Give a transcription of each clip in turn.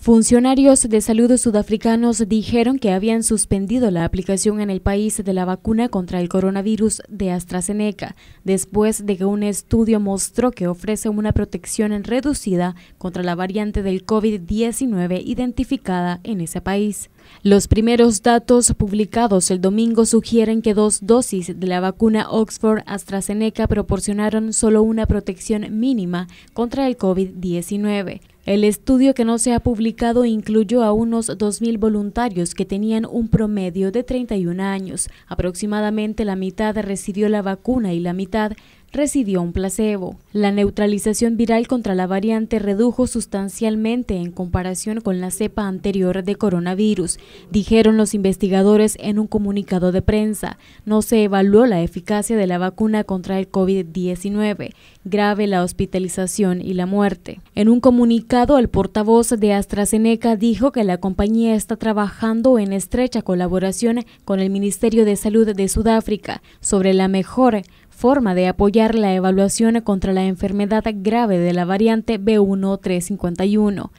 Funcionarios de salud sudafricanos dijeron que habían suspendido la aplicación en el país de la vacuna contra el coronavirus de AstraZeneca después de que un estudio mostró que ofrece una protección reducida contra la variante del COVID-19 identificada en ese país. Los primeros datos publicados el domingo sugieren que dos dosis de la vacuna Oxford AstraZeneca proporcionaron solo una protección mínima contra el COVID-19. El estudio que no se ha publicado incluyó a unos 2.000 voluntarios que tenían un promedio de 31 años. Aproximadamente la mitad recibió la vacuna y la mitad residió un placebo. La neutralización viral contra la variante redujo sustancialmente en comparación con la cepa anterior de coronavirus, dijeron los investigadores en un comunicado de prensa. No se evaluó la eficacia de la vacuna contra el COVID-19, grave la hospitalización y la muerte. En un comunicado, el portavoz de AstraZeneca dijo que la compañía está trabajando en estrecha colaboración con el Ministerio de Salud de Sudáfrica sobre la mejor forma de apoyar la evaluación contra la enfermedad grave de la variante B1351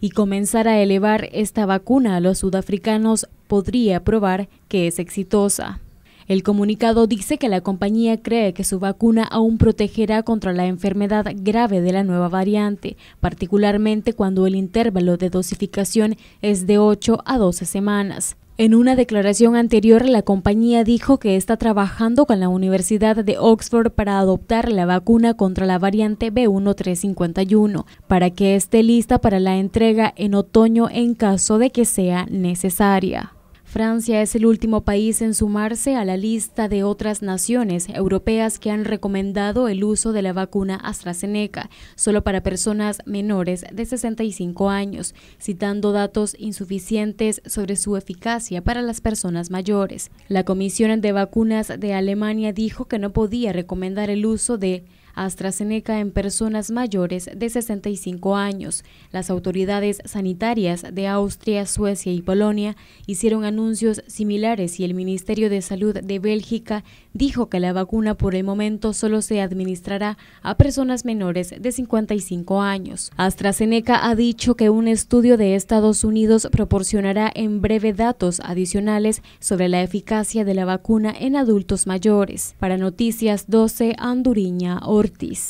y comenzar a elevar esta vacuna a los sudafricanos podría probar que es exitosa. El comunicado dice que la compañía cree que su vacuna aún protegerá contra la enfermedad grave de la nueva variante, particularmente cuando el intervalo de dosificación es de 8 a 12 semanas. En una declaración anterior, la compañía dijo que está trabajando con la Universidad de Oxford para adoptar la vacuna contra la variante B1351 para que esté lista para la entrega en otoño en caso de que sea necesaria. Francia es el último país en sumarse a la lista de otras naciones europeas que han recomendado el uso de la vacuna AstraZeneca solo para personas menores de 65 años, citando datos insuficientes sobre su eficacia para las personas mayores. La Comisión de Vacunas de Alemania dijo que no podía recomendar el uso de AstraZeneca en personas mayores de 65 años. Las autoridades sanitarias de Austria, Suecia y Polonia hicieron anuncios similares y el Ministerio de Salud de Bélgica dijo que la vacuna por el momento solo se administrará a personas menores de 55 años. AstraZeneca ha dicho que un estudio de Estados Unidos proporcionará en breve datos adicionales sobre la eficacia de la vacuna en adultos mayores. Para Noticias 12, Anduriña, o Ortiz.